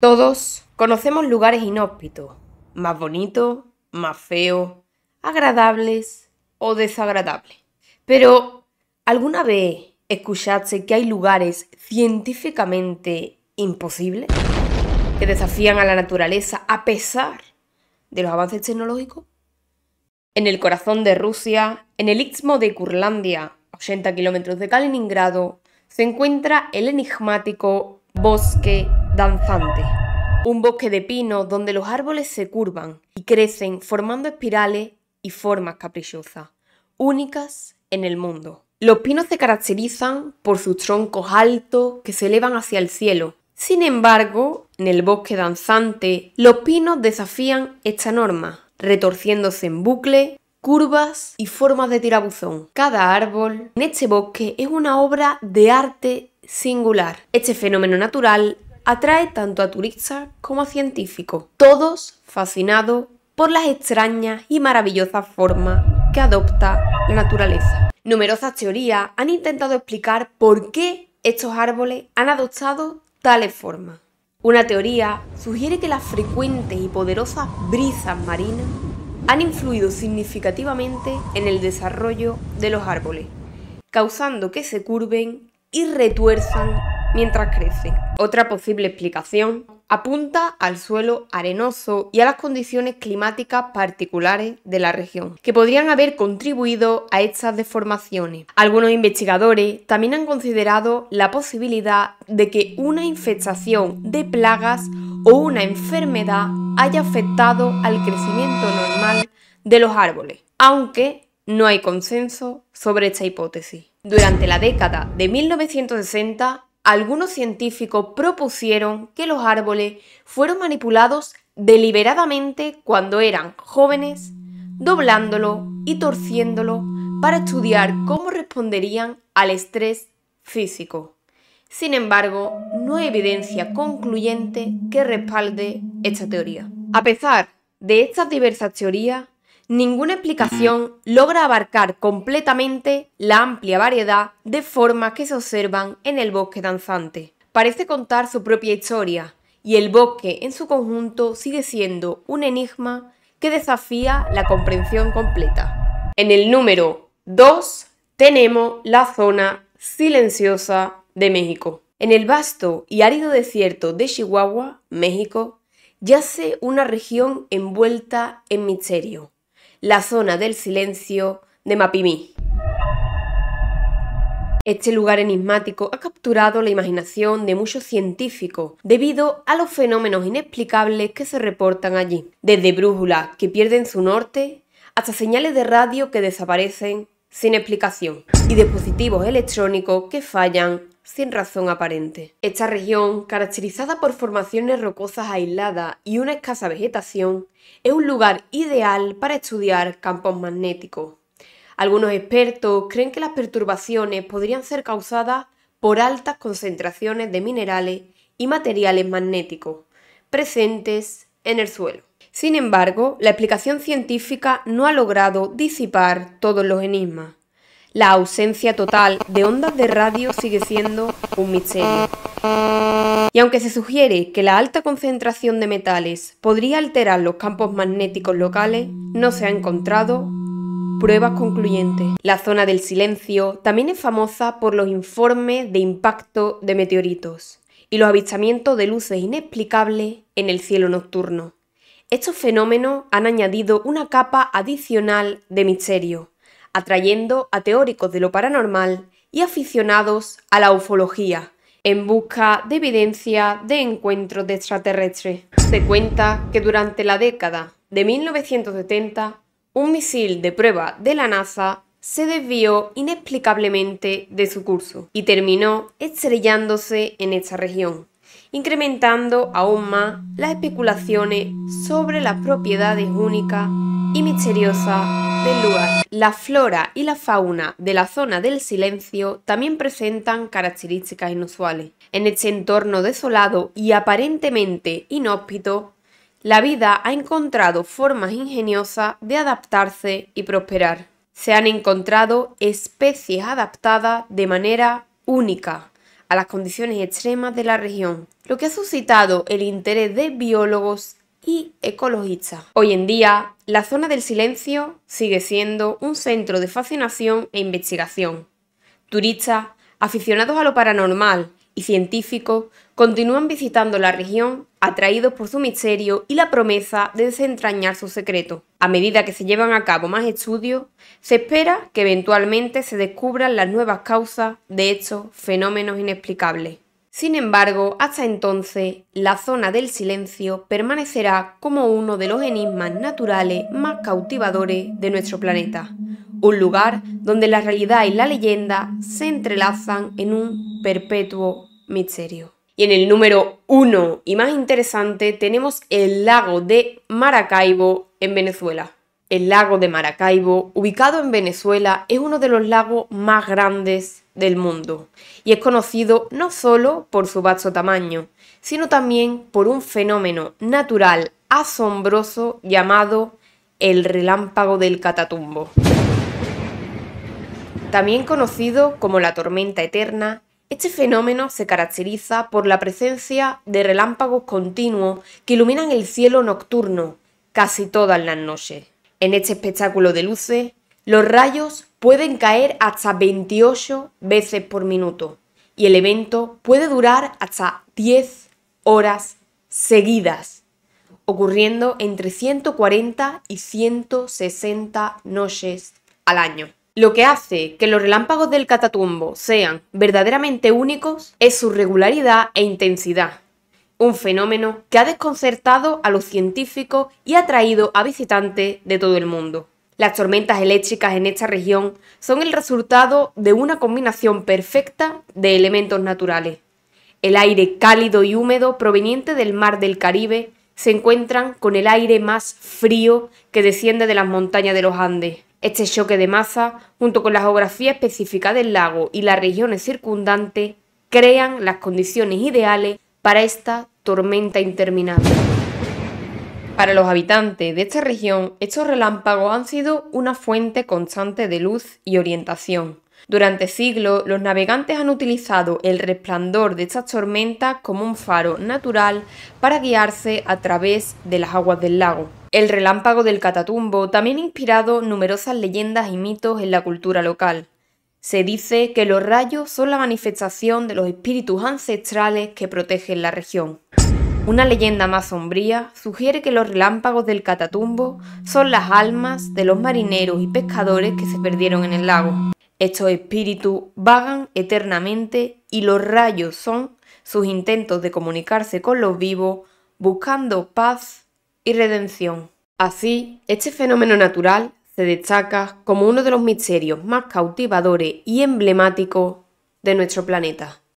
Todos conocemos lugares inhóspitos, más bonitos, más feos, agradables o desagradables. Pero, ¿alguna vez escuchaste que hay lugares científicamente imposibles? ¿Que desafían a la naturaleza a pesar de los avances tecnológicos? En el corazón de Rusia, en el istmo de Curlandia, 80 kilómetros de Kaliningrado, se encuentra el enigmático bosque danzante. Un bosque de pinos donde los árboles se curvan y crecen formando espirales y formas caprichosas, únicas en el mundo. Los pinos se caracterizan por sus troncos altos que se elevan hacia el cielo. Sin embargo, en el bosque danzante, los pinos desafían esta norma, retorciéndose en bucle, curvas y formas de tirabuzón. Cada árbol en este bosque es una obra de arte singular. Este fenómeno natural atrae tanto a turistas como a científicos, todos fascinados por las extrañas y maravillosas formas que adopta la naturaleza. Numerosas teorías han intentado explicar por qué estos árboles han adoptado tales formas. Una teoría sugiere que las frecuentes y poderosas brisas marinas han influido significativamente en el desarrollo de los árboles, causando que se curven y retuerzan mientras crece. Otra posible explicación apunta al suelo arenoso y a las condiciones climáticas particulares de la región, que podrían haber contribuido a estas deformaciones. Algunos investigadores también han considerado la posibilidad de que una infestación de plagas o una enfermedad haya afectado al crecimiento normal de los árboles, aunque no hay consenso sobre esta hipótesis. Durante la década de 1960, algunos científicos propusieron que los árboles fueron manipulados deliberadamente cuando eran jóvenes, doblándolo y torciéndolo para estudiar cómo responderían al estrés físico. Sin embargo, no hay evidencia concluyente que respalde esta teoría. A pesar de estas diversas teorías, ninguna explicación logra abarcar completamente la amplia variedad de formas que se observan en el bosque danzante. Parece contar su propia historia, y el bosque en su conjunto sigue siendo un enigma que desafía la comprensión completa. En el número 2 tenemos la zona silenciosa de México. En el vasto y árido desierto de Chihuahua, México, yace una región envuelta en misterio la zona del silencio de Mapimí. Este lugar enigmático ha capturado la imaginación de muchos científicos debido a los fenómenos inexplicables que se reportan allí, desde brújulas que pierden su norte hasta señales de radio que desaparecen sin explicación y dispositivos electrónicos que fallan sin razón aparente. Esta región, caracterizada por formaciones rocosas aisladas y una escasa vegetación, es un lugar ideal para estudiar campos magnéticos. Algunos expertos creen que las perturbaciones podrían ser causadas por altas concentraciones de minerales y materiales magnéticos presentes en el suelo. Sin embargo, la explicación científica no ha logrado disipar todos los enigmas la ausencia total de ondas de radio sigue siendo un misterio. Y aunque se sugiere que la alta concentración de metales podría alterar los campos magnéticos locales, no se ha encontrado pruebas concluyentes. La zona del silencio también es famosa por los informes de impacto de meteoritos y los avistamientos de luces inexplicables en el cielo nocturno. Estos fenómenos han añadido una capa adicional de misterio atrayendo a teóricos de lo paranormal y aficionados a la ufología, en busca de evidencia de encuentros de extraterrestres. Se cuenta que durante la década de 1970, un misil de prueba de la NASA se desvió inexplicablemente de su curso y terminó estrellándose en esta región, incrementando aún más las especulaciones sobre las propiedades únicas y misteriosas la flora y la fauna de la zona del silencio también presentan características inusuales. En este entorno desolado y aparentemente inhóspito, la vida ha encontrado formas ingeniosas de adaptarse y prosperar. Se han encontrado especies adaptadas de manera única a las condiciones extremas de la región, lo que ha suscitado el interés de biólogos y ecologista. Hoy en día, la zona del silencio sigue siendo un centro de fascinación e investigación. Turistas, aficionados a lo paranormal y científicos continúan visitando la región atraídos por su misterio y la promesa de desentrañar su secreto. A medida que se llevan a cabo más estudios, se espera que eventualmente se descubran las nuevas causas de estos fenómenos inexplicables. Sin embargo, hasta entonces, la zona del silencio permanecerá como uno de los enigmas naturales más cautivadores de nuestro planeta, un lugar donde la realidad y la leyenda se entrelazan en un perpetuo misterio. Y en el número uno y más interesante tenemos el lago de Maracaibo en Venezuela. El lago de Maracaibo, ubicado en Venezuela, es uno de los lagos más grandes del mundo y es conocido no solo por su vasto tamaño, sino también por un fenómeno natural asombroso llamado el relámpago del catatumbo. También conocido como la tormenta eterna, este fenómeno se caracteriza por la presencia de relámpagos continuos que iluminan el cielo nocturno casi todas las noches. En este espectáculo de luces, los rayos pueden caer hasta 28 veces por minuto y el evento puede durar hasta 10 horas seguidas, ocurriendo entre 140 y 160 noches al año. Lo que hace que los relámpagos del catatumbo sean verdaderamente únicos es su regularidad e intensidad, un fenómeno que ha desconcertado a los científicos y ha atraído a visitantes de todo el mundo. Las tormentas eléctricas en esta región son el resultado de una combinación perfecta de elementos naturales. El aire cálido y húmedo proveniente del mar del Caribe se encuentran con el aire más frío que desciende de las montañas de los Andes. Este choque de masa, junto con la geografía específica del lago y las regiones circundantes, crean las condiciones ideales para esta tormenta interminable. Para los habitantes de esta región, estos relámpagos han sido una fuente constante de luz y orientación. Durante siglos, los navegantes han utilizado el resplandor de estas tormentas como un faro natural para guiarse a través de las aguas del lago. El relámpago del Catatumbo también ha inspirado numerosas leyendas y mitos en la cultura local. Se dice que los rayos son la manifestación de los espíritus ancestrales que protegen la región. Una leyenda más sombría sugiere que los relámpagos del Catatumbo son las almas de los marineros y pescadores que se perdieron en el lago. Estos espíritus vagan eternamente y los rayos son sus intentos de comunicarse con los vivos buscando paz y redención. Así, este fenómeno natural se destaca como uno de los misterios más cautivadores y emblemáticos de nuestro planeta.